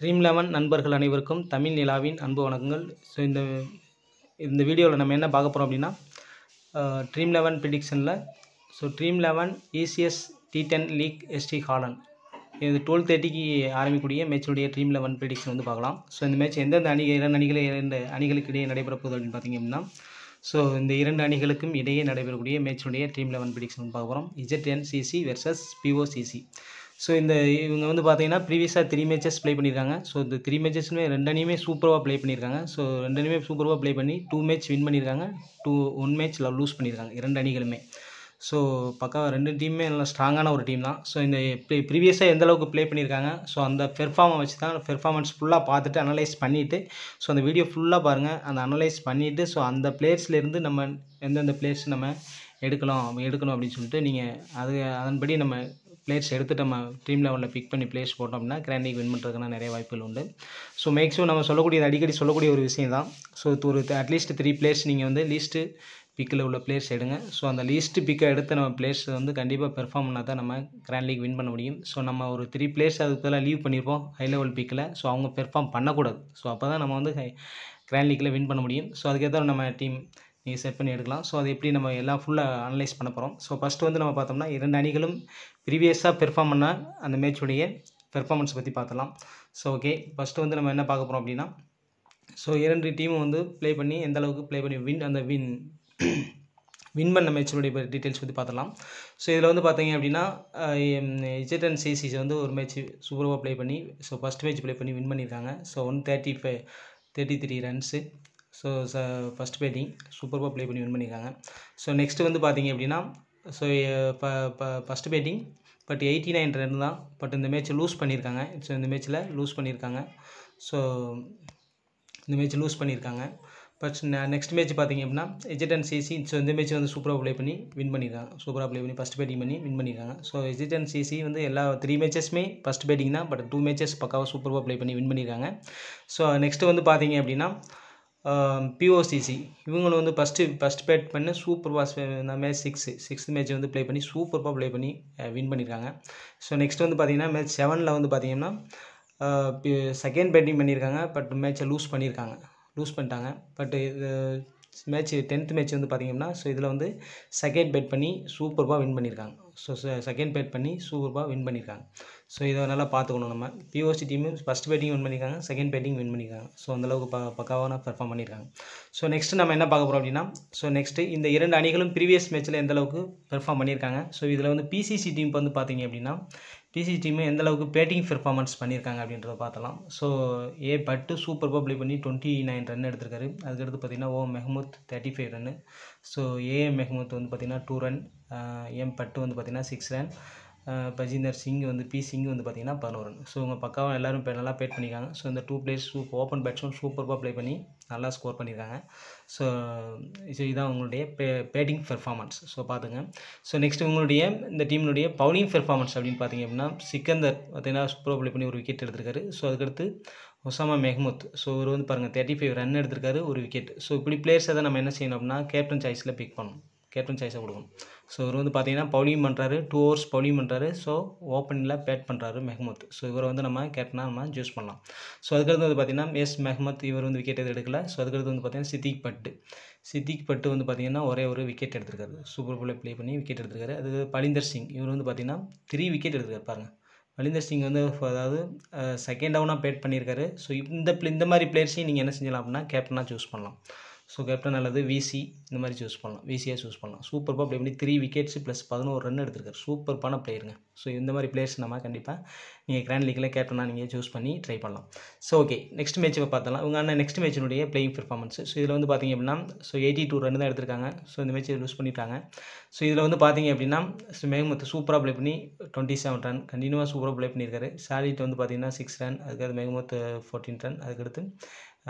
dream eleven நண்பர்கள் அனைவருக்கும் தமிழ் நிலாவின் அன்பு வணக்கங்கள் ஸோ இந்த இந்த வீடியோவில் நம்ம என்ன பார்க்க போகிறோம் அப்படின்னா ட்ரீம் லெவன் ப்ரிடிக்ஷனில் so dream eleven ECS T ten league எஸ்டி ஹாலன் இது டுவெல் தேர்ட்டிக்கு ஆரம்பிக்கூடிய மேட்சுடைய ட்ரீம் லெவன் ப்ரிடிக்ஷன் வந்து பார்க்கலாம் ஸோ இந்த மேட்ச் எந்தெந்த அணி இரண்டு அணிகளை இரண்டு அணிகளுக்கு இடையே நடைபெற போகுது அப்படின்னு பார்த்திங்க அப்படின்னா ஸோ இந்த இரண்டு அணிகளுக்கும் இடையே நடைபெறக்கூடிய மேட்சுடைய dream eleven prediction Z N CC versus POCC so இந்த இவங்க வந்து பார்த்தீங்கன்னா ப்ரீவியஸாக த்ரீ மேட்சஸ் ப்ளே பண்ணியிருக்காங்க ஸோ இந்த த்ரீ மேச்சஸ்மே ரெண்டு அணியுமே சூப்பராக ப்ளே பண்ணியிருக்காங்க ஸோ ரெண்டனையுமே சூப்பராக ப்ளே பண்ணி டூ மேட்ச் வின் பண்ணியிருக்காங்க two one match love lose பண்ணியிருக்காங்க இரண்டு அணிகளுமே ஸோ பக்காவாக ரெண்டு டீமுமே நல்லா ஸ்ட்ராங்கான ஒரு டீம் தான் ஸோ இந்த ப்ரீவியஸாக எந்த அளவுக்கு ப்ளே பண்ணியிருக்காங்க ஸோ அந்த பெர்ஃபார்மை வச்சு தான் பெர்ஃபார்மன்ஸ் ஃபுல்லாக பார்த்துட்டு அனலைஸ் பண்ணிவிட்டு ஸோ அந்த வீடியோ ஃபுல்லாக பாருங்கள் அந்த அனலைஸ் பண்ணிவிட்டு ஸோ அந்த பிளேயர்ஸ்லேருந்து நம்ம எந்தெந்த பிளேயர்ஸ் நம்ம எடுக்கலாம் எடுக்கணும் அப்படின்னு சொல்லிட்டு நீங்கள் அது அதன்படி நம்ம பிளேயர்ஸ் எடுத்துட்டு நம்ம டீம் லெவலில் பிக் பண்ணி பிளேயர்ஸ் போட்டோம்னா கிராண்ட் லீக் வின் பண்ணுறதுக்கு நிறைய வாய்ப்புகள் உண்டு ஸோ மேக்ஸிமம் நம்ம சொல்லக்கூடிய அடிக்கடி சொல்லக்கூடிய ஒரு விஷயம் தான் ஸோ ஒரு அட்லீஸ்ட் த்ரீ பிளேயர்ஸ் நீங்கள் வந்து லீஸ்ட்டு பிக்கில் உள்ள பிளேயர்ஸ் எடுங்க ஸோ அந்த லீஸ்ட் பிக்கை எடுத்து நம்ம பிளேயர்ஸ் வந்து கண்டிப்பாக பெர்ஃபார்ம் பண்ணால் தான் நம்ம கிராண்ட் லீக் வின் பண்ண முடியும் ஸோ நம்ம ஒரு த்ரீ பிளேயர்ஸ் அதுக்கு லீவ் பண்ணியிருப்போம் ஹை லெவல் பிக்கில் ஸோ அவங்க பெர்ஃபார்ம் பண்ணக்கூடாது ஸோ அப்போ தான் நம்ம வந்து கிராண்ட் லீக்கில் வின் பண்ண முடியும் ஸோ அதுக்கேற்ற நம்ம டீம் நீங்கள் செட் பண்ணி எடுக்கலாம் ஸோ அது எப்படி நம்ம எல்லாம் ஃபுல்லாக அனலைஸ் பண்ண போகிறோம் ஸோ ஃபஸ்ட்டு வந்து நம்ம பார்த்தோம்னா இரண்டு அணிகளும் ப்ரீவியஸாக பெர்ஃபார்ம் பண்ண அந்த மேட்சுடைய பெர்ஃபார்மன்ஸ் பற்றி பார்த்தலாம் ஸோ ஓகே ஃபஸ்ட்டு வந்து நம்ம என்ன பார்க்க போகிறோம் அப்படின்னா ஸோ இரண்டு டீமும் வந்து ப்ளே பண்ணி எந்த அளவுக்கு ப்ளே பண்ணி வின் அந்த வின் வின் பண்ண மேட்சினுடைய டீட்டெயில்ஸ் பற்றி பார்த்தலாம் ஸோ இதில் வந்து பார்த்தீங்க அப்படின்னா இஜெட் அண்ட் சிசிஸ் வந்து ஒரு மேட்ச் சூப்பராக ப்ளே பண்ணி ஸோ ஃபஸ்ட் மேட்ச் ப்ளே பண்ணி வின் பண்ணியிருக்காங்க so one thirty five thirty three runs so ச ஃபஸ்ட் பேட்டிங் சூப்பராக ப்ளே பண்ணி வின் பண்ணியிருக்காங்க ஸோ நெக்ஸ்ட்டு வந்து பார்த்தீங்க அப்படின்னா ஸோ ப first batting but eighty nine run தான் பட் இந்த மேட்ச் லூஸ் பண்ணியிருக்காங்க ஸோ இந்த மேட்ச்சில் லூஸ் பண்ணியிருக்காங்க ஸோ இந்த மேட்ச் லூஸ் பண்ணியிருக்காங்க பட் நெக்ஸ்ட் மேட்ச் பார்த்தீங்க அப்படின்னா எஜிட் அண்ட் சிசி ஸோ இந்த மேட்ச் வந்து சூப்பராக ப்ளே பண்ணி வின் பண்ணியிருக்காங்க சூப்பராக ப்ளே பண்ணி ஃபஸ்ட் பேட்டிங் பண்ணி வின் பண்ணியிருக்காங்க ஸோ எஜிட் அண்ட் சிசி வந்து எல்லா த்ரீ மேட்சஸ்மே ஃபஸ்ட் பேட்டிங் தான் பட் டூ மேட்சஸ் பக்காவாக சூப்பராக ப்ளே பண்ணி வின் பண்ணியிருக்காங்க ஸோ நெக்ஸ்ட்டு வந்து பார்த்தீங்க அப்படின்னா பிஓசிசி இவங்களும் வந்து ஃபஸ்ட்டு ஃபஸ்ட் பேட் பண்ண சூப்பர் இந்த மேட்ச் சிக்ஸு சிக்ஸ்த் மேட்ச் வந்து ப்ளே பண்ணி சூப்பர்பாக ப்ளே பண்ணி வின் பண்ணியிருக்காங்க ஸோ நெக்ஸ்ட் வந்து பார்த்தீங்கன்னா மேட்ச் செவனில் வந்து பார்த்திங்கன்னா செகண்ட் பேட்டிங் பண்ணியிருக்காங்க பட் மேட்ச்சை லூஸ் பண்ணியிருக்காங்க லூஸ் பண்ணிட்டாங்க பட் இது மேட்ச் டென்த் மேட்ச் வந்து பார்த்தீங்கன்னா ஸோ இதில் வந்து செகண்ட் பேட் பண்ணி சூப்பர்பாக வின் பண்ணியிருக்காங்க ஸோ செகண்ட் பேட் பண்ணி சூப்பர்பாக வின் பண்ணியிருக்காங்க ஸோ இதை நல்லா பார்த்துக்கணும் நம்ம POC team first batting win பண்ணியிருக்காங்க செகண்ட் பேட்டிங் வின் பண்ணியிருக்காங்க ஸோ அந்தளவுக்கு ப பக்காவான பெர்ஃபார்ம் பண்ணியிருக்காங்க ஸோ நெக்ஸ்ட்டு நம்ம என்ன பார்க்க போகிறோம் அப்படின்னா ஸோ நெக்ஸ்ட்டு இந்த இரண்டு அணிகளும் ப்ரீவியஸ் மேட்ச்சில் எந்தளவுக்கு பெர்ஃபார்ம் பண்ணியிருக்காங்க ஸோ இதில் வந்து பிசிசி டீம் வந்து பார்த்தீங்க அப்படின்னா பிசி டீம் எந்தளவுக்கு பேட்டிங் பெர்ஃபார்மன்ஸ் பண்ணியிருக்காங்க அப்படின்றத பார்த்தலாம் ஸோ ஏ பட்டு சூப்பர் பப்ளை பண்ணி டுவெண்ட்டி நைன் ரன் எடுத்திருக்காரு அதுக்கடுத்து பார்த்திங்கன்னா O Mehmood thirty five run so AM Mehmood வந்து பார்த்திங்கன்னா டூ ரன் எம் பட்டு வந்து பார்த்திங்கன்னா சிக்ஸ் ரன் பஜிந்தர் சிங் வந்து பி சிங் வந்து பார்த்தீங்கன்னா பதினோரு ரன் ஸோ இவங்க பக்காவாக எல்லோரும் இப்போ நல்லா பேட் பண்ணியிருக்காங்க ஸோ இந்த டூ பிளேஸ் சூப் ஓப்பன் பேட்ஸ்மேன் சூப்பராக ப்ளே பண்ணி நல்லா ஸ்கோர் பண்ணியிருக்காங்க ஸோ ஸோ இதான் உங்களுடைய பே பேட்டிங் பெர்ஃபார்மன்ஸ் ஸோ பார்த்துங்க ஸோ நெக்ஸ்ட் உங்களுடைய இந்த டீமினுடைய பவுலிங் பெர்ஃபார்மன்ஸ் அப்படின்னு பார்த்தீங்க அப்படின்னா சிக்கந்தர் பார்த்திங்கன்னா சூப்பராக ப்ளே பண்ணி ஒரு விக்கெட் எடுத்திருக்காரு ஸோ அதுக்கடுத்து ஒசாமா மெஹமூத் ஸோ இவர் வந்து பாருங்கள் தேர்ட்டி ஃபைவ் ரன் எடுத்திருக்காரு ஒரு விக்கெட் ஸோ இப்படி பிளேயர்ஸை தான் நம்ம என்ன செய்யணும் அப்படின்னா கேப்டன் சாய்ஸில் பிக் பண்ணணும் கேப்டன் சாய்ஸை கொடுக்கணும் ஸோ இவர் வந்து பார்த்தீங்கன்னா பவுலிங் பண்ணுறாரு டூ ஹவர்ஸ் பவுலிங் பண்ணுறாரு ஸோ ஓப்பனில் பேட் பண்ணுறாரு மெஹமத் ஸோ இவரை வந்து நம்ம கேப்டனாக நம்ம சூஸ் பண்ணலாம் ஸோ அதுக்கடுத்து வந்து பார்த்தீங்கன்னா எஸ் மெஹமத் இவர் வந்து விக்கெட் எது எடுக்கல ஸோ அதுக்கடுத்து வந்து பார்த்தீங்கன்னா சித்திக் பட்டு சித்திக் பட்டு வந்து பார்த்தீங்கன்னா ஒரே ஒரு விக்கெட் எடுத்திருக்காரு சூப்பர் போலே ப்ளே பண்ணி விக்கெட் எடுத்திருக்காரு அது பலிந்தர் சிங் இவர் வந்து பார்த்தீங்கன்னா த்ரீ விக்கெட் எடுத்திருக்காரு பாருங்கள் மலிந்தர் சிங் வந்து அதாவது செகண்ட் டவுனாக பேட் பண்ணியிருக்காரு ஸோ இந்த இந்த மாதிரி பிளேயர்ஸையும் நீங்கள் என்ன செஞ்சலாம் அப்படின்னா கேப்டனாக சூஸ் பண்ணலாம் ஸோ கேப்டன் அல்லது விசி இந்த மாதிரி சூஸ் பண்ணலாம் விசியாக சூஸ் பண்ணலாம் சூப்பர் அப்படி எப்படி த்ரீ விக்கெட்ஸ் ப்ளஸ் பதினோரு ரன் எடுத்திருக்காரு சூப்பர்பான பிளேயருங்க ஸோ இந்த மாதிரி பிளேயர்ஸ் நம்ம கண்டிப்பாக நீங்கள் கிராண்ட் லீக்கில் கேப்டனாக நீங்கள் சூஸ் பண்ணி ட்ரை பண்ணலாம் ஸோ ஓகே நெக்ஸ்ட் மேட்ச் பார்த்தலாம் இவங்க ஆனால் நெக்ஸ்ட் மேட்சினுடைய பிளேயிங் பெர்ஃபார்மன்ஸ் ஸோ இதில் வந்து பார்த்திங்க அப்படின்னா ஸோ எயிட்டி டூ ரன் தான் எடுத்திருக்காங்க ஸோ இந்த மேட்ச்சை லூஸ் பண்ணிட்டாங்க ஸோ இதில் வந்து பார்த்திங்க அப்படின்னா மேகமத்து சூப்பராக ப்ளே பண்ணி டுவெண்ட்டி செவன் ரன் கண்டினியூவாக சூப்பராக ப்ளே பண்ணியிருக்காரு சாலிட்டு வந்து பார்த்திங்கன்னா சிக்ஸ் ரன் அதுக்கடுத்து மேகமத்து ஃபோர்டீன் ரன் அதுக்கடுத்து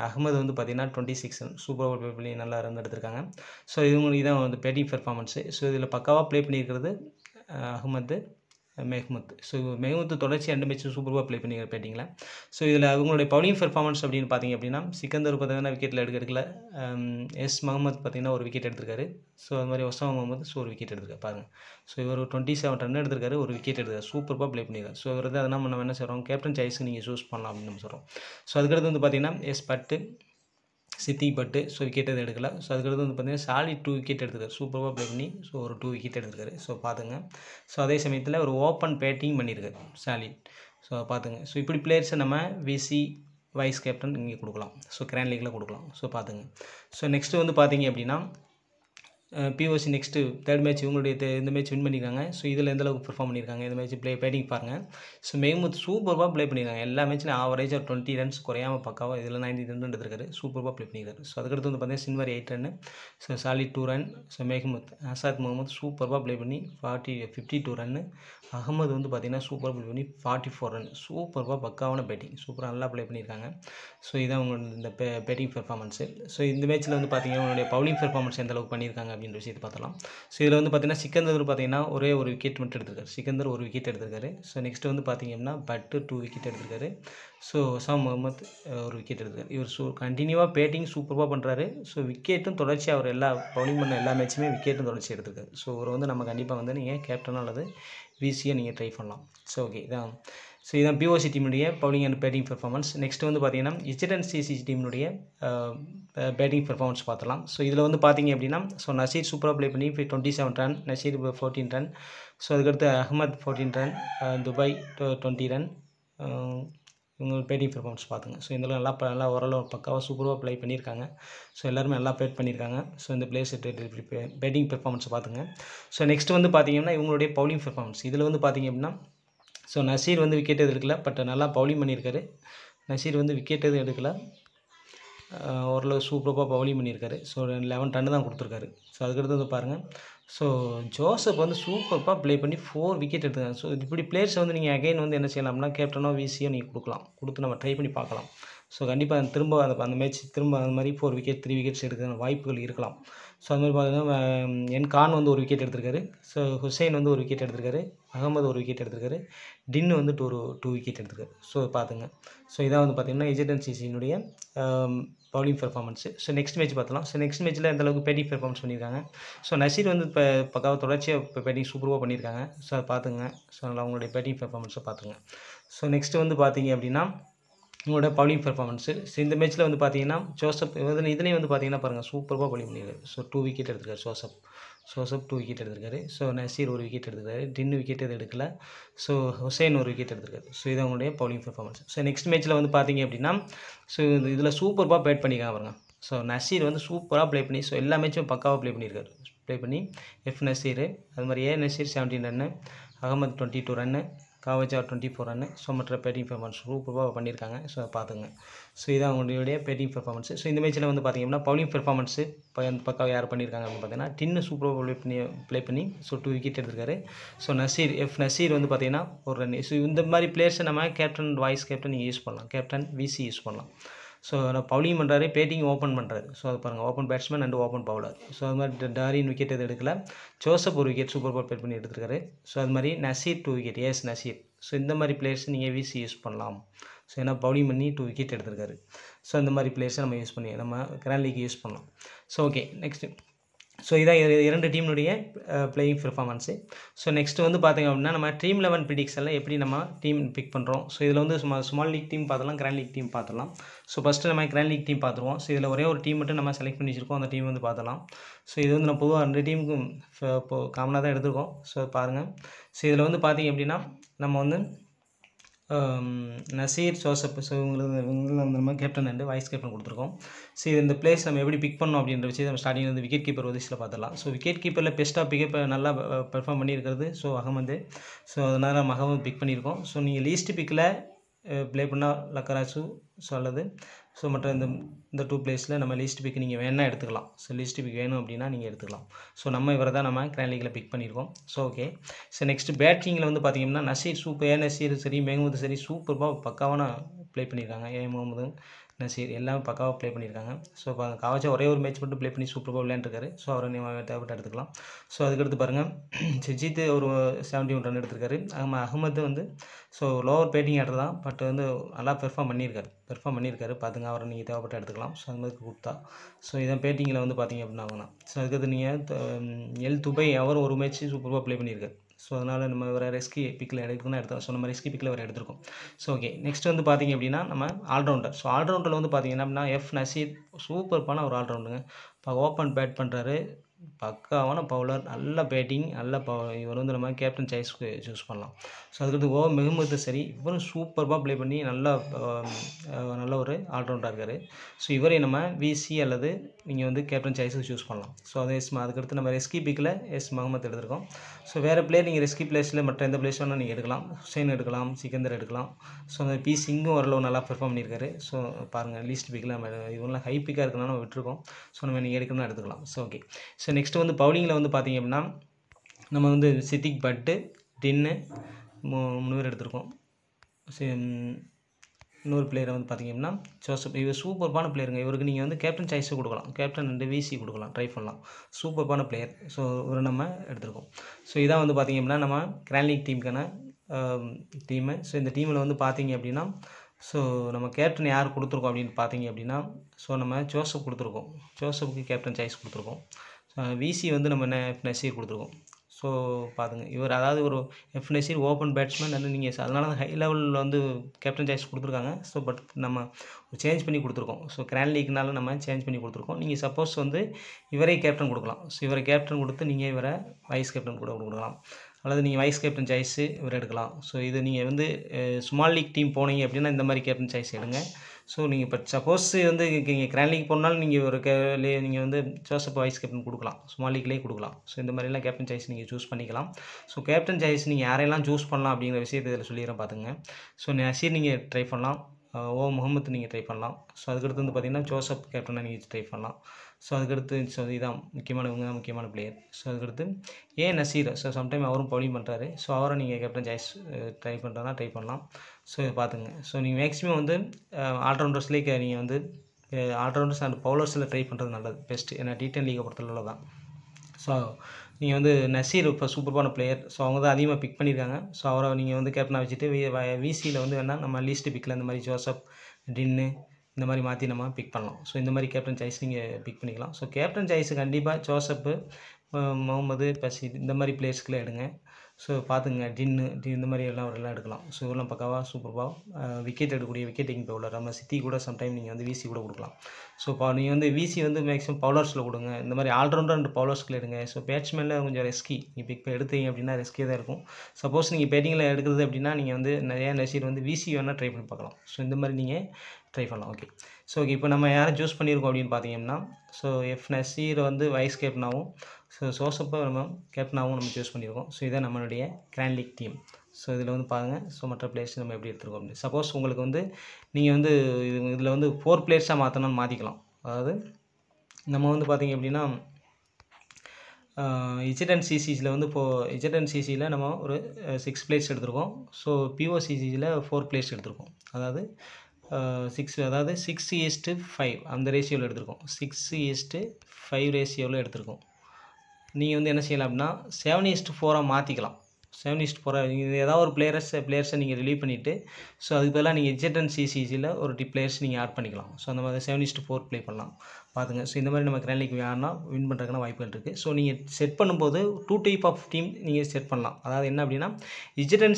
அகமது வந்து பார்த்திங்கன்னா twenty six super over play பண்ணி நல்லா ரன் எடுத்திருக்காங்க ஸோ இவங்களுக்கு இதான் வந்து பேட்டிங் பெர்ஃபார்மன்ஸு ஸோ இதில் பக்காவாக ப்ளே பண்ணியிருக்கிறது அகமது மெஹ்முத் ஸோ மெஹ்முத் தொடர்ச்சி ரெண்டு மேட்ச் சூப்பராக ப்ளே பண்ணி பேட்டிங்கில் ஸோ இதில் அவங்களுடைய பவுலிங் பெர்ஃபார்மன்ஸ் அப்படின்னு பார்த்தீங்க அப்படின்னா சிக்கந்தர் பார்த்தீங்கன்னா விக்கெட்டில் எடுக்கல எஸ் மஹமத் பார்த்தீங்கன்னா ஒரு விக்கெட் எடுத்திருக்காரு ஸோ அது மாதிரி ஒசாம் முகமது ஸோ ஒரு விக்கெட் எடுத்திருக்காரு பாருங்கள் ஸோ இவர் டுவெண்ட்டி செவன் ரன் எடுத்திருக்காரு ஒரு விக்கெட் எடுத்திருக்காரு சூப்பராக ப்ளே பண்ணியிருக்காரு ஸோ இவர் தான் நம்ம என்ன சொல்கிறோம் கேப்டன் சாய்ஸ்க்கு நீங்கள் சூஸ் பண்ணலாம் அப்படின்னு நம்ம சொல்கிறோம் ஸோ அதுக்கடுத்து வந்து பார்த்தீங்கன்னா எஸ் பட்டு பட்டு ஸோ விக்கெட் எதுவும் எடுக்கல ஸோ அதுக்கடுத்து வந்து பார்த்திங்கன்னா சாலி டூ விக்கெட் எடுத்துக்கார் சூப்பராக ப்ளே பண்ணி ஸோ ஒரு டூ விக்கெட் எடுத்துருக்காரு ஸோ பார்த்துங்க ஸோ அதே சமயத்தில் ஒரு ஓப்பன் பேட்டிங் பண்ணியிருக்காரு சாலிட் ஸோ பார்த்துங்க ஸோ இப்படி பிளேயர்ஸை நம்ம விசி வைஸ் கேப்டன் இங்கே கொடுக்கலாம் ஸோ கிரான் லீக்கில் கொடுக்கலாம் ஸோ பார்த்துங்க ஸோ நெக்ஸ்ட்டு வந்து பார்த்தீங்க அப்படின்னா பிஓசி நெக்ஸ்ட்டு தேர்ட் மேட்ச் இவங்களுடைய இந்த மேட்ச் வின் பண்ணியிருக்காங்க ஸோ இதில் எந்தளவுக்கு அளவுக்கு பெர்ஃபார்ம் பண்ணியிருக்காங்க இந்த மேட்ச் ப்ளே பேட்டிங் பாருங்கள் ஸோ மெஹமூத் சூப்பராக ப்ளே பண்ணியிருக்காங்க எல்லா மேட்ச்லையும் ஆவரேஜாக டுவெண்ட்டி ரன்ஸ் குறையாமல் பக்காவாக இதில் நைன்டி ரன் எடுத்துருக்காரு சூப்பராக ப்ளே பண்ணியிருக்காரு ஸோ அதுக்கடுத்து வந்து பார்த்தீங்கன்னா சின்வர் எயிட் ரன் ஸோ சாலி two run so Mehmood Asad Mohammad சூப்பராக ப்ளே பண்ணி forty fifty two run Ahmed வந்து பார்த்திங்கன்னா சூப்பர் பிளே பண்ணி ஃபார்ட்டி ஃபோர் ரன் சூப்பராக பக்காவான பேட்டிங் சூப்பராக நல்லா ப்ளே பண்ணியிருக்காங்க ஸோ இதுதான் அவங்களோட இந்த பேட்டிங் பெர்ஃபார்மன்ஸு ஸோ இந்த மேட்ச்சில் வந்து பார்த்திங்கன்னா அவங்களுடைய பவுலிங் பெர்ஃபார்மன்ஸ் எந்த அளவுக்கு பண்ணியிருக்காங்க அப்படின்ற விஷயத்தை பார்த்தலாம் ஸோ இதில் வந்து பார்த்திங்கன்னா சிக்கந்தர் பார்த்திங்கன்னா ஒரே ஒரு விக்கெட் மட்டும் எடுத்திருக்காரு சிக்கந்தர் ஒரு விக்கெட் எடுத்திருக்காரு ஸோ நெக்ஸ்ட் வந்து பார்த்திங்கன்னா பட்டு டூ விக்கெட் எடுத்திருக்காரு ஸோ ஹசாம் முகமது ஒரு விக்கெட் எடுத்திருக்காரு இவர் ஸோ கண்டினியூவாக பேட்டிங் சூப்பராக பண்ணுறாரு ஸோ விக்கெட்டும் தொடர்ச்சியாக அவர் எல்லா பவுலிங் பண்ண எல்லா மேட்சுமே விக்கெட்டும் தொடர்ச்சி எடுத்திருக்காரு ஸோ ஒரு வந்து நம்ம கண்டிப்பாக வந்து நீங்கள் கேப்டனாக அல்லது விசியாக நீங்கள் ட்ரை பண்ணலாம் ஸோ ஓகே இதான் ஸோ இதான் பிஓசி டீமுடைய bowling and batting performance next வந்து பார்த்தீங்கன்னா ஹெச்டன்சிசி டீமுடைய பேட்டிங் பெர்ஃபார்மன்ஸ் பார்த்தலாம் ஸோ இதில் வந்து பார்த்தீங்க அப்படின்னா ஸோ நசீர் சூப்பராக ப்ளே பண்ணி twenty seven run Nasir fourteen run so அதுக்கடுத்து Ahmed fourteen run Dubai twenty run இவங்க பேட்டிங் பெர்ஃபார்மன்ஸ் பார்த்துங்க ஸோ இதெல்லாம் நல்லா நல்லா ஓரளவு பக்காவாக சூப்பராக ப்ளே பண்ணியிருக்காங்க ஸோ எல்லாருமே நல்லா பேட் பண்ணியிருக்காங்க ஸோ இந்த பிளேஸ் பேட்டிங் பெர்ஃபார்மன்ஸ் பார்த்துங்க ஸோ நெக்ஸ்ட் வந்து பார்த்திங்கன்னா இவங்களுடைய பவுலிங் பெர்ஃபார்மன்ஸ் இதில் வந்து பார்த்திங்க அப்படின்னா ஸோ நசீர் வந்து விக்கெட் எது எடுக்கல பட் நல்லா பவுலிங் பண்ணியிருக்காரு நசீர் வந்து விக்கெட் எதுவும் எடுக்கல ஓரளவு சூப்பராக பவுலிங் பண்ணியிருக்காரு ஸோ லெவன் டன்னு தான் கொடுத்துருக்காரு ஸோ அதுக்கடுத்து வந்து பாருங்கள் ஸோ ஜோசப் வந்து சூப்பர்ப்பாக ப்ளே பண்ணி ஃபோர் விக்கெட் எடுத்துக்காங்க ஸோ இப்படி பிளேயர்ஸை வந்து நீங்கள் அகைன் வந்து என்ன செய்யலாம்னா கேப்டனோ விசியோ நீங்கள் கொடுக்கலாம் கொடுத்து நம்ம ட்ரை பண்ணி பார்க்கலாம் ஸோ கண்டிப்பாக திரும்ப அந்த அந்த மேட்ச் திரும்ப அந்த மாதிரி ஃபோர் விக்கெட் த்ரீ விக்கெட்ஸ் எடுக்கிற வாய்ப்புகள் இருக்கலாம் ஸோ அது மாதிரி பார்த்தீங்கன்னா என் கான் வந்து ஒரு விக்கெட் எடுத்திருக்காரு ஸோ ஹுசைன் வந்து ஒரு விக்கெட் எடுத்திருக்காரு அகமது ஒரு விக்கெட் எடுத்திருக்காரு டின்னு வந்துட்டு ஒரு டூ விக்கெட் எடுத்திருக்காரு ஸோ பார்த்துங்க ஸோ இதான் வந்து பார்த்திங்கன்னா எஜிடென்சிசியினுடைய bowling performance so next match பார்த்தலாம் ஸோ நெக்ஸ்ட் மேட்ச்சில் எந்த அளவுக்கு பேட்டிங் பெர்ஃபார்மன்ஸ் பண்ணியிருக்காங்க ஸோ நசீர் வந்து இப்போ பக்காவாக தொடர்ச்சியாக இப்போ பேட்டிங் சூப்பராக பண்ணியிருக்காங்க ஸோ அதை பார்த்துங்க ஸோ நல்லா அவங்களுடைய பேட்டிங் பெர்ஃபார்மன்ஸை பார்த்துங்க ஸோ நெக்ஸ்ட்டு வந்து பார்த்தீங்க அப்படின்னா உங்களோட பவுலிங் பெர்ஃபார்மன்ஸு ஸோ இந்த மேட்ச்சில் வந்து பார்த்தீங்கன்னா ஜோசப் இதில் இதுலேயும் வந்து பார்த்தீங்கன்னா பாருங்கள் சூப்பராக பவுலிங் பண்ணியிருக்காரு ஸோ டூ விக்கெட் எடுத்துருக்காரு ஜோசப் சோசப் டூ விக்கெட் எடுத்திருக்காரு ஸோ நசீர் ஒரு விக்கெட் எடுத்திருக்காரு டின்னு விக்கெட் எது எடுக்கல ஸோ ஹுசைன் ஒரு விக்கெட் எடுத்திருக்காரு ஸோ இது அவங்களுடைய பவுலிங் பெர்ஃபார்மன்ஸ் ஸோ நெக்ஸ்ட் மேட்ச்சில் வந்து பார்த்தீங்க அப்படின்னா ஸோ இதில் சூப்பராக பேட் பண்ணிக்காங்க பாருங்க ஸோ நசீர் வந்து சூப்பராக ப்ளே பண்ணி ஸோ எல்லா மேட்சும் பக்காவாக ப்ளே பண்ணியிருக்காரு ப்ளே பண்ணி எஃப் நசீர் அது மாதிரி A Nasir seventeen run Ahmed twenty two run Khawaja twenty four run so மற்ற பேட்டிங் பெர்ஃபார்மன்ஸ் சூப்பராக பண்ணியிருக்காங்க ஸோ பார்த்துங்க ஸோ இதான் அவங்களுடைய பேட்டிங் பெர்ஃபார்மன்ஸ் ஸோ இந்த மேட்ச்சில் வந்து பார்த்திங்கன்னா பவுலிங் பெர்ஃபார்மன்ஸு பக்கம் யார் பண்ணியிருக்காங்க அப்படின்னு பார்த்தீங்கன்னா டின்னு சூப்பராக ப்ளே பண்ணி ப்ளே பண்ணி ஸோ டூ விக்கெட் எடுத்திருக்காரு ஸோ நசீர் எஃப் நசீர் வந்து பார்த்தீங்கன்னா ஒரு ரன் ஸோ இந்த மாதிரி பிளேயர்ஸை நம்ம கேப்டன் வாய்ஸ் கேப்டன் நீங்கள் யூஸ் பண்ணலாம் கேப்டன் விசி யூஸ் பண்ணலாம் ஸோ பவுலிங் பண்ணுறாரு பேட்டிங் ஓப்பன் பண்ணுறாரு ஸோ அது பாருங்கள் open batsman and open bowler so அது மாதிரி டாரின் விக்கெட் எது எடுக்கல ஜோசப் ஒரு விக்கெட் சூப்பர் பால் பேட் பண்ணி எடுத்துருக்காரு ஸோ அது மாதிரி Nasir two wicket S Nasir so இந்த மாதிரி பிளேயர்ஸ் நீங்கள் விசி யூஸ் பண்ணலாம் ஸோ ஏன்னா பவுலிங் பண்ணி டூ விக்கெட் எடுத்திருக்காரு ஸோ அந்த மாதிரி பிளேயர்ஸை நம்ம யூஸ் பண்ணி நம்ம கிராண்ட் லீக் யூஸ் பண்ணலாம் ஸோ ஓகே நெக்ஸ்ட்டு ஸோ இதான் இரண்டு டீம்னுடைய பிளேயிங் பெர்ஃபார்மன்ஸு ஸோ நெக்ஸ்ட் வந்து பார்த்திங்க அப்படின்னா நம்ம டீம் லெவன் எல்லாம் எப்படி நம்ம டீம் பிக் பண்ணுறோம் ஸோ இதில் வந்து சும்மா ஸ்மால் லீக் டீம் பார்த்துலாம் கிராண்ட் லீக் டீம் பார்த்துலாம் ஸோ ஃபஸ்ட்டு நம்ம கிராண்ட் லீக் டீம் பார்த்துருவோம் ஸோ இதில் ஒரே ஒரு டீம் மட்டும் நம்ம செலக்ட் பண்ணி வச்சுருக்கோம் அந்த டீம் வந்து பார்த்தலாம் ஸோ இது வந்து நம்ம பொதுவாக ரெண்டு டீமுக்கும் இப்போ காமனாக தான் எடுத்துருக்கோம் ஸோ பாருங்கள் ஸோ இதில் வந்து பார்த்திங்க அப்படின்னா நம்ம வந்து நசீர் ஜோசப் ஸோ இவங்களுக்கு அந்த மாதிரி கேப்டன் ரெண்டு வைஸ் கேப்டன் கொடுத்துருக்கோம் ஸோ இது இந்த பிளேஸ் நம்ம எப்படி பிக் பண்ணோம் அப்படின்ற விஷயத்தை நம்ம ஸ்டார்டிங் வந்து விக்கெட் கீப்பர் உதவியில் பார்த்துலாம் ஸோ விக்கெட் கீப்பரில் பெஸ்ட்டாக பிக்கப் நல்லா பெர்ஃபார்ம் பண்ணியிருக்கிறது ஸோ அகமது ஸோ அதனால் நம்ம அகமது பிக் பண்ணியிருக்கோம் ஸோ நீங்கள் லீஸ்ட் பிக்கில் ப்ளே பண்ணால் லக்கராசு ஸோ அல்லது ஸோ மற்ற இந்த இந்த டூ பிளேஸில் நம்ம லீஸ்ட் பிக் நீங்கள் வேணால் எடுத்துக்கலாம் ஸோ லீஸ்ட் பிக் வேணும் அப்படின்னா நீங்கள் எடுத்துக்கலாம் ஸோ நம்ம இவரை தான் நம்ம கிராண்டிகில் பிக் பண்ணியிருக்கோம் ஸோ ஓகே ஸோ நெக்ஸ்ட் பேட்டிங்கில் வந்து பார்த்திங்கன்னா நசீர் சூப்பர் ஏ நசீர் சரி மேகமது சரி சூப்பராக பக்காவான ப்ளே பண்ணியிருக்காங்க ஏ முகமது என்ன சரி எல்லாமே பக்காவாக ப்ளே பண்ணியிருக்காங்க ஸோ இப்போ கவச்சா ஒரே ஒரு மேட்ச் மட்டும் ப்ளே பண்ணி சூப்பராக விளையாண்டுருக்காரு ஸோ அவரை நீங்கள் தேவைப்பட்டு எடுத்துக்கலாம் ஸோ அதுக்கடுத்து பாருங்கள் சிஜித் ஒரு செவன்ட்டி ஒன் ரன் எடுத்திருக்காரு ஆமாம் அகமது வந்து ஸோ லோவர் பேட்டிங் ஆர்டர் தான் பட் வந்து நல்லா பெர்ஃபார்ம் பண்ணியிருக்காரு பெர்ஃபார்ம் பண்ணியிருக்காரு பார்த்துங்க அவரை நீங்கள் தேவைப்பட்ட எடுத்துக்கலாம் ஸோ அந்த மாதிரி கொடுத்தா ஸோ இதான் பேட்டிங்கில் வந்து பார்த்தீங்க அப்படின்னா ஸோ அதுக்கடுத்து நீங்கள் எல் துபை அவர் ஒரு மேட்ச் சூப்பராக ப்ளே பண்ணியிருக்காரு ஸோ அதனால் நம்ம வேறு ரெஸ்கி பிக்கில் எடுக்கணும்னா எடுத்தோம் ஸோ நம்ம ரெஸ்கி பிக்கில் வேறு எடுத்திருக்கோம் ஸோ ஓகே நெக்ஸ்ட் வந்து பார்த்திங்க அப்படின்னா நம்ம ஆல்ரவுண்டர் ஸோ ஆல்ரவுண்டரில் வந்து பார்த்திங்கன்னா அப்படின்னா எஃப் நசீத் சூப்பர் பான ஒரு ஆல்ரவுண்டுங்க இப்போ ஓப்பன் பேட் பண்ணுறாரு பக்காவான பவுலர் நல்ல பேட்டிங் நல்ல ப இவர் வந்து நம்ம கேப்டன் சாய்ஸ்க்கு சூஸ் பண்ணலாம் ஸோ அதுக்கடுத்து ஓ மெஹமது சரி இவரும் சூப்பராக ப்ளே பண்ணி நல்லா நல்ல ஒரு ஆல்ரவுண்டாக இருக்கார் ஸோ இவரையும் நம்ம விசி அல்லது நீங்கள் வந்து கேப்டன் சாய்ஸுக்கு சூஸ் பண்ணலாம் ஸோ அதே எஸ் அதுக்கடுத்து நம்ம ரெஸ்கி பிக்கில் எஸ் மஹமத் எடுத்திருக்கோம் ஸோ வேறு பிளேயர் நீங்கள் ரெஸ்கி பிளேஸில் மற்ற எந்த பிளேஸ் வேணால் நீங்கள் எடுக்கலாம் ஹுசைன் எடுக்கலாம் சிக்கந்தர் எடுக்கலாம் ஸோ அந்த பி சிங்கும் ஓரளவு நல்லா பெர்ஃபார்ம் பண்ணியிருக்காரு ஸோ பாருங்கள் லீஸ்ட் பிக்கில் நம்ம இவங்களாம் ஹை பிக்காக இருக்கனால நம்ம விட்டுருக்கோம் ஸோ நம்ம நீங்கள் எடுக்கணும் எடுத்துக்கலாம் ஸோ ஓகே ஸோ நெக்ஸ்ட்டு வந்து பவுலிங்கில் வந்து பார்த்திங்க அப்படின்னா நம்ம வந்து சித்திக் பட்டு டின்னு மூணு பேர் எடுத்திருக்கோம் இன்னொரு பிளேயர் வந்து பார்த்தீங்கன்னா ஜோசப் இவர் சூப்பர்பான பிளேயருங்க இவருக்கு நீங்கள் வந்து கேப்டன் சாய்ஸை கொடுக்கலாம் கேப்டன் ரெண்டு விசி கொடுக்கலாம் ட்ரை பண்ணலாம் சூப்பர்பான பிளேயர் ஸோ ஒரு நம்ம எடுத்துருக்கோம் ஸோ இதான் வந்து பார்த்திங்க அப்படின்னா நம்ம கிராண்ட் லீக் டீமுக்கான டீமு ஸோ இந்த டீமில் வந்து பார்த்தீங்க அப்படின்னா ஸோ நம்ம கேப்டன் யார் கொடுத்துருக்கோம் அப்படின்னு பார்த்தீங்க அப்படின்னா ஸோ நம்ம ஜோசப் கொடுத்துருக்கோம் ஜோசப்புக்கு கேப்டன் சாய்ஸ் கொடுத்துருக்கோம் ஸோ விசி வந்து நம்ம நெசியை கொடுத்துருக்கோம் ஸோ பாருங்க இவர் அதாவது ஒரு டெஃபினேஷன் ஓப்பன் பேட்ஸ்மேன் வந்து நீங்கள் அதனால தான் ஹை லெவலில் வந்து கேப்டன் சாய்ஸ் கொடுத்துருக்காங்க ஸோ பட் நம்ம சேஞ்ச் பண்ணி கொடுத்துருக்கோம் ஸோ கிராண்ட் லீக்னால நம்ம சேஞ்ச் பண்ணி கொடுத்துருக்கோம் நீங்கள் சப்போஸ் வந்து இவரே கேப்டன் கொடுக்கலாம் ஸோ இவரை கேப்டன் கொடுத்து நீங்கள் இவரை வைஸ் கேப்டன் கூட கொடுக்கலாம் அல்லது நீங்கள் வைஸ் கேப்டன் சாய்ஸு இவரை எடுக்கலாம் ஸோ இது நீங்கள் வந்து ஸ்மால் லீக் டீம் போனீங்க அப்படின்னா இந்த மாதிரி கேப்டன் சாய்ஸ் எடுங்க ஸோ நீங்கள் இப்போ சப்போஸ் வந்து நீங்கள் கிராண்ட் போனாலும் நீங்கள் ஒரு கே நீங்கள் வந்து ஜோசப் வைஸ் கேப்டன் கொடுக்கலாம் ஸ்மால் லீக்லேயே கொடுக்கலாம் ஸோ இந்த மாதிரிலாம் கேப்டன் சாய்ஸ் நீங்கள் சூஸ் பண்ணிக்கலாம் ஸோ கேப்டன் சாய்ஸ் நீங்கள் யாரையெல்லாம் சூஸ் பண்ணலாம் அப்படிங்கிற விஷயத்தை இதில் சொல்லிடுறேன் பார்த்துங்க ஸோ நசீர் நீங்கள் ட்ரை பண்ணலாம் ஓ முகமது நீங்கள் ட்ரை பண்ணலாம் ஸோ அதுக்கடுத்து வந்து பார்த்திங்கன்னா ஜோசப் கேப்டனை நீங்கள் ட்ரை பண்ணலாம் ஸோ அதுக்கடுத்து ஸோ இதுதான் முக்கியமான இவங்க தான் முக்கியமான பிளேயர் ஸோ அதுக்கடுத்து ஏ நசீர் ஸோ சம்டைம் அவரும் பவுலிங் பண்ணுறாரு ஸோ அவரை நீங்கள் கேப்டன் சாய்ஸ் ட்ரை பண்ணுறதுனா ட்ரை பண்ணலாம் ஸோ இதை பார்த்துங்க ஸோ நீங்கள் மேக்ஸிமம் வந்து ஆல்ரவுண்டர்ஸ்லேயே நீங்கள் வந்து ஆல்ரவுண்டர்ஸ் அண்ட் பவுலர்ஸில் ட்ரை பண்ணுறது நல்லது பெஸ்ட் ஏன்னா டி டென் லீகை பொறுத்தளவில் தான் ஸோ நீங்கள் வந்து நசீர் இப்போ சூப்பரான பிளேயர் ஸோ அவங்க தான் அதிகமாக பிக் பண்ணியிருக்காங்க ஸோ அவரை நீங்கள் வந்து கேப்டனாக வச்சுட்டு விசியில் வந்து வேணால் நம்ம லீஸ்ட்டு பிக்கில் இந்த மாதிரி ஜோசப் டின்னு இந்த மாதிரி மாற்றி நம்ம பிக் பண்ணலாம் ஸோ இந்த மாதிரி கேப்டன் சாய்ஸ் நீங்கள் பிக் பண்ணிக்கலாம் ஸோ கேப்டன் சாய்ஸு கண்டிப்பாக ஜோசப்பு முகமது பசித் இந்த மாதிரி பிளேஸ்க்குலாம் எடுங்க ஸோ பார்த்துங்க டின்னு டின் இந்த மாதிரி எல்லாம் அவரெல்லாம் எடுக்கலாம் ஸோ எல்லாம் பக்காவாக சூப்பர்வாக விக்கெட் எடுக்கக்கூடிய விக்கெட்டிங் பவுலர் நம்ம சித்தி கூட சம்டைம் நீங்கள் வந்து விசி கூட கொடுக்கலாம் ஸோ இப்போ நீங்கள் வந்து விசி வந்து மேக்ஸிமம் பவுலர்ஸில் கொடுங்க இந்த மாதிரி ஆல்ரவுண்டர் அண்ட் பவுலர்ஸ்கில் எடுங்க ஸோ பேட்ஸ்மேனில் கொஞ்சம் ரெஸ்கி நீங்கள் இப்போ எடுத்தீங்க அப்படின்னா ரெஸ்கியாக தான் இருக்கும் சப்போஸ் நீங்கள் பேட்டிங்கில் எடுக்கிறது அப்படின்னா நீங்கள் வந்து நிறையா நசீர் வந்து விசி வேணால் ட்ரை பண்ணி பார்க்கலாம் ஸோ இந்த மாதிரி நீங்கள் ட்ரை பண்ணலாம் ஓகே ஸோ ஓகே இப்போ நம்ம யாரை சூஸ் பண்ணியிருக்கோம் அப்படின்னு பார்த்தீங்கன்னா ஸோ எஃப் நசீர் வந்து வைஸ் கேப்னாவும் ஸோ ஜோசப்பை நம்ம கேப்டனாகவும் நம்ம சூஸ் பண்ணியிருக்கோம் ஸோ இதான் நம்மளுடைய கிராண்ட் டீம் ஸோ இதில் வந்து பாருங்கள் ஸோ மற்ற பிளேயர்ஸ் நம்ம எப்படி எடுத்துருக்கோம் அப்படின்னு சப்போஸ் உங்களுக்கு வந்து நீங்கள் வந்து இது இதில் வந்து ஃபோர் பிளேயர்ஸாக மாற்றணும்னு மாற்றிக்கலாம் அதாவது நம்ம வந்து பார்த்திங்க அப்படின்னா இஜட்என் சிசிஸில் வந்து இப்போது இஜட்என் சிசியில் நம்ம ஒரு சிக்ஸ் பிளேஸ் எடுத்திருக்கோம் ஸோ பிஓசிசியில் ஃபோர் பிளேஸ் எடுத்திருக்கோம் அதாவது சிக்ஸ் அதாவது சிக்ஸ் ஈஸ்ட்டு ஃபைவ் அந்த ரேஷியோவில் எடுத்துருக்கோம் சிக்ஸ் ஈஸ்ட்டு ஃபைவ் ரேஷியோவில் எடுத்துருக்கோம் நீங்கள் வந்து என்ன செய்யலாம் அப்படின்னா செவன் ஈஸ்ட் ஃபோராக மாற்றிக்கலாம் செவன் ஈஸ்ட் ஃபோராக நீங்கள் ஏதாவது ஒரு பிளேயர்ஸ் பிளேயர்ஸை நீங்கள் ரிலீவ் பண்ணிவிட்டு ஸோ அதுக்கு பதிலாக நீங்கள் இஜெட் அண்ட் சிசிசியில் ஒரு டி பிளேயர்ஸ் நீங்கள் ஆட் பண்ணிக்கலாம் ஸோ அந்த மாதிரி செவன் ஈஸ்ட் ஃபோர் ப்ளே பண்ணலாம் பார்த்துங்க ஸோ இந்த மாதிரி நம்ம கிராண்டிக்கு யாருன்னா வின் பண்ணுறதுக்கான வாய்ப்புகள் இருக்குது ஸோ நீங்கள் செட் பண்ணும்போது டூ டைப் ஆஃப் டீம் நீங்கள் செட் பண்ணலாம் அதாவது என்ன அப்படின்னா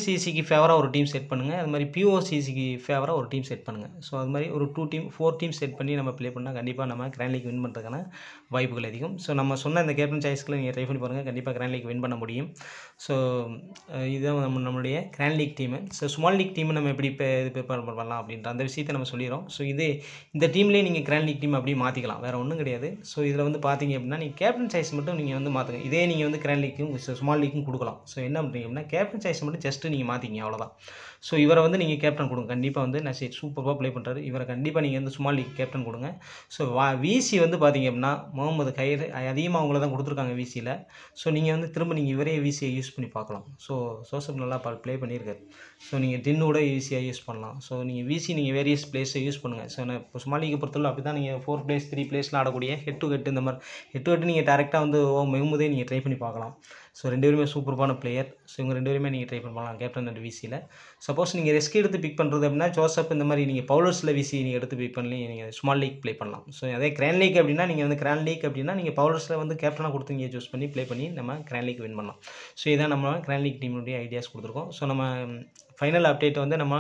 சிசிக்கு ஃபேவராக ஒரு டீம் செட் பண்ணுங்கள் அது மாதிரி பிஓசிசிக்கு ஃபேவராக ஒரு டீம் செட் பண்ணுங்கள் ஸோ அது மாதிரி ஒரு two team four team set பண்ணி நம்ம ப்ளே பண்ணால் கண்டிப்பாக நம்ம கிராண்டிக்கு வின் பண்ணுறதுக்கான வாய்ப்புகள் அதிகம் ஸோ நம்ம சொன்ன இந்த கேப்டன் சாய்ஸ்க்குள்ள நீங்கள் ட்ரை பண்ணி பாருங்கள் கண்டிப்பாக கிராண்ட் லீக் வின் பண்ண முடியும் ஸோ இதுதான் நம்ம நம்மளுடைய grand league team so small league டீமை நம்ம எப்படி இது ப்ரிப்பேர் பண்ணலாம் அப்படின்ற அந்த விஷயத்தை நம்ம சொல்லிடுறோம் ஸோ இது இந்த டீம்லேயே நீங்கள் கிராண்ட் லீக் டீம் அப்படியே மாற்றிக்கலாம் வேறு ஒன்றும் கிடையாது ஸோ இதில் வந்து பார்த்தீங்க அப்படின்னா நீங்கள் கேப்டன் சைஸ் மட்டும் நீங்கள் வந்து மாற்றுங்க இதே நீங்கள் வந்து கிரான் லீக்கும் ஸ்மால் லீக்கும் கொடுக்கலாம் ஸோ என்ன பண்ணுறீங்க அப்படின்னா கேப்டன் சைஸ் மட்டும் ஜஸ்ட்டு நீங்கள் மாற்றிங்க அவ்வளோதான் ஸோ இவரை வந்து நீங்கள் கேப்டன் கொடுங்க கண்டிப்பாக வந்து நசீர் சூப்பராக ப்ளே பண்ணுறாரு இவரை கண்டிப்பாக நீங்கள் வந்து சுமால் லீக் கேப்டன் கொடுங்க ஸோ வா விசி வந்து பார்த்தீங்க அப்படின்னா முகமது கயிறு அதிகமாக அவங்கள தான் கொடுத்துருக்காங்க விசியில் ஸோ நீங்கள் வந்து திரும்ப நீங்கள் இவரே விசியை யூஸ் பண்ணி பார்க்கலாம் ஸோ சோசப் நல்லா ப்ளே பண்ணியிருக்காரு ஸோ நீங்கள் கூட ஈஸியாக யூஸ் பண்ணலாம் ஸோ நீங்கள் விசி நீங்கள் வேரியஸ் பிளேஸை யூஸ் பண்ணுங்கள் ஸோ நான் இப்போ சுமால் பொறுத்தவரை அப்படி தான் நீங்கள் ஃபோர் பிளேஸ் த்ரீ பிளேஸ்லாம் ஆடக்கூடிய ஹெட் டு ஹெட் இந்த மாதிரி ஹெட் டு ஹெட் நீங்கள் டேரெக்டாக வந்து ஓ மெகுமுதே நீங்கள் ட்ரை பண்ணி பார்க்கலாம் ஸோ ரெண்டு பேருமே சூப்பரான பிளேயர் ஸோ இவங்க ரெண்டு பேருமே நீங்கள் ட்ரை பண்ணலாம் கேப்டன் அண்ட் விசியில் சப்போஸ் நீங்கள் ரிஸ்க் எடுத்து பிக் பண்ணுறது அப்படின்னா ஜோசப் இந்த மாதிரி நீங்கள் பவுலர்ஸில் விசி நீங்கள் எடுத்து பிக் பண்ணி நீங்கள் ஸ்மால் லீக் ப்ளே பண்ணலாம் ஸோ அதே கிராண்ட் லீக் அப்படின்னா நீங்கள் வந்து கிராண்ட் லீக் அப்படின்னா நீங்கள் பவுலர்ஸில் வந்து கேப்டனாக கொடுத்து நீங்கள் சூஸ் பண்ணி ப்ளே பண்ணி நம்ம கிராண்ட் லீக் வின் பண்ணலாம் ஸோ இதான் நம்ம கிராண்ட் லீக் டீமுடைய ஐடியாஸ் கொடுத்துருக்கோம் ஸோ நம்ம ஃபைனல் அப்டேட் வந்து நம்ம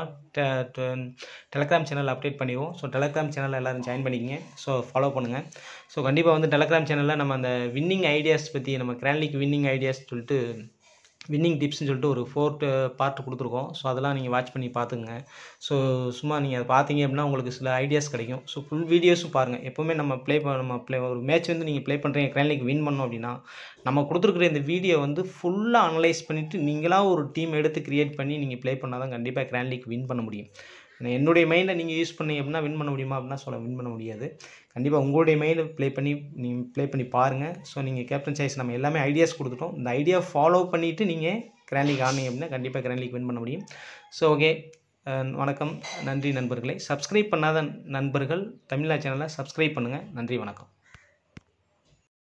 டெலகிராம் சேனல் அப்டேட் பண்ணிவோம் ஸோ டெலகிராம் சேனலில் எல்லோரும் ஜாயின் பண்ணிக்கிங்க ஸோ ஃபாலோ பண்ணுங்கள் ஸோ கண்டிப்பாக வந்து டெலகிராம் சேனலில் நம்ம அந்த வின்னிங் ஐடியாஸ் பற்றி நம்ம கிராண்ட்லிக் வின்னிங் ஐடியாஸ் சொல்லிட்டு வின்னிங் டிப்ஸ்னு சொல்லிட்டு ஒரு ஃபோர்ட்டு பார்ட் uh, கொடுத்துருக்கோம் ஸோ அதெல்லாம் நீங்கள் வாட்ச் பண்ணி பார்த்துங்க ஸோ சும்மா நீங்கள் அதை பார்த்தீங்க அப்படின்னா உங்களுக்கு சில ஐடியாஸ் கிடைக்கும் ஸோ ஃபுல் வீடியோஸும் பாருங்கள் எப்போவுமே நம்ம ப்ளே பண்ண நம்ம ப்ளே ஒரு மேட்ச் வந்து நீங்கள் ப்ளே பண்ணுறீங்க கிரைன்லிக்கு வின் பண்ணோம் அப்படின்னா நம்ம கொடுத்துருக்குற இந்த வீடியோ வந்து ஃபுல்லாக அனலைஸ் பண்ணிவிட்டு நீங்களாக ஒரு டீம் எடுத்து க்ரியேட் பண்ணி நீங்கள் ப்ளே பண்ணால் தான் கண்டிப்பாக கிராண்ட் வின் பண்ண முடியும் என்னுடைய மைண்டை நீங்கள் யூஸ் பண்ணி அப்படின்னா வின் பண்ண முடியுமா அப்படின்னா சொல்ல வின் பண்ண முடியாது கண்டிப்பாக உங்களுடைய மைண்டை ப்ளே பண்ணி நீங்கள் ப்ளே பண்ணி பாருங்கள் ஸோ நீங்கள் கேப்டன் சாய்ஸ் நம்ம எல்லாமே ஐடியாஸ் கொடுத்துட்டோம் இந்த ஐடியா ஃபாலோ பண்ணிவிட்டு நீங்கள் கிராண்டிக்கு ஆனீங்க அப்படின்னா கண்டிப்பாக கிராண்டிக்கு வின் பண்ண முடியும் ஸோ ஓகே வணக்கம் நன்றி நண்பர்களே சப்ஸ்கிரைப் பண்ணாத நண்பர்கள் தமிழா சேனலை சப்ஸ்கிரைப் பண்ணுங்கள் நன்றி வணக்கம்